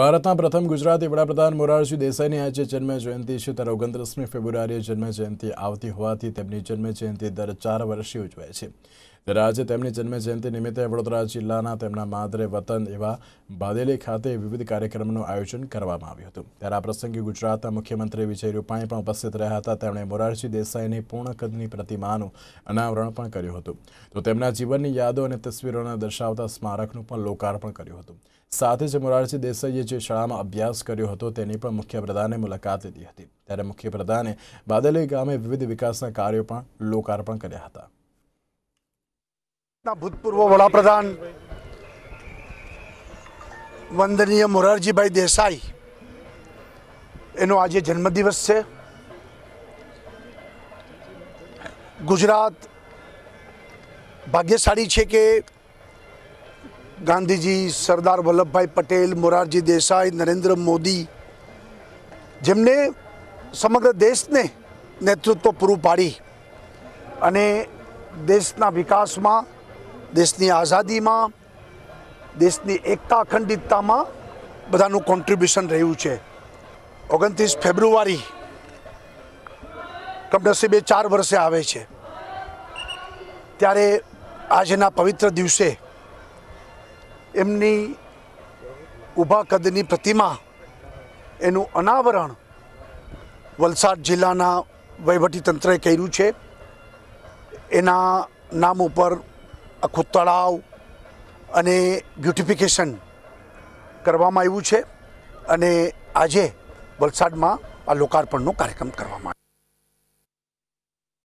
ભારતના પ્રથમ ગુજરાતી વડાપ્રધાન મોરારજી દેસાઈની આજે જન્મ જયંતિ છે ત્યારે ઓગણત્રીસમી ફેબ્રુઆરીએ જન્મ જયંતિ આવતી હોવાથી તેમની જન્મ જયંતિ દર ચાર વર્ષે ઉજવાય છે ત્યારે આજે તેમની જન્મજયંતિ નિમિત્તે વડોદરા જિલ્લાના તેમના માદરે વતન એવા બાદેલી ખાતે વિવિધ કાર્યક્રમનું આયોજન કરવામાં આવ્યું હતું ત્યારે આ પ્રસંગે ગુજરાતના મુખ્યમંત્રી વિજય રૂપાણી પણ ઉપસ્થિત રહ્યા હતા તેમણે મોરારજી દેસાઈની પૂર્ણ કદની પ્રતિમાનું અનાવરણ પણ કર્યું હતું તો તેમના જીવનની યાદો અને તસવીરોને દર્શાવતા સ્મારકનું પણ લોકાર્પણ કર્યું હતું સાથે જ મોરારજી દેસાઈએ જે શાળામાં અભ્યાસ કર્યો હતો તેની પણ મુખ્યપ્રધાને મુલાકાત લીધી હતી ત્યારે મુખ્યપ્રધાને બાદલી ગામે વિવિધ વિકાસના કાર્યો પણ લોકાર્પણ કર્યા હતા ભૂતપૂર્વ વડાપ્રધાન વંદનીય મોરારજીભાઈ દેસાઈ એનો આજે જન્મદિવસ છે ગુજરાત ભાગ્યશાળી છે કે ગાંધીજી સરદાર વલ્લભભાઈ પટેલ મોરારજી દેસાઈ નરેન્દ્ર મોદી જેમને સમગ્ર દેશને નેતૃત્વ પૂરું પાડી અને દેશના વિકાસમાં દેશની આઝાદીમાં દેશની એકતા અખંડિતતામાં બધાનું કોન્ટ્રીબ્યુશન રહ્યું છે ઓગણત્રીસ ફેબ્રુઆરી કમનસીબે ચાર વર્ષે આવે છે ત્યારે આજના પવિત્ર દિવસે એમની ઊભા કદની પ્રતિમા એનું અનાવરણ વલસાડ જિલ્લાના વહીવટીતંત્રએ કર્યું છે એના નામ ઉપર આખું તળાવ અને બ્યુટિફિકેશન કરવામાં આવ્યું છે અને આજે વલસાડમાં આ લોકાર્પણનો કાર્યક્રમ કરવામાં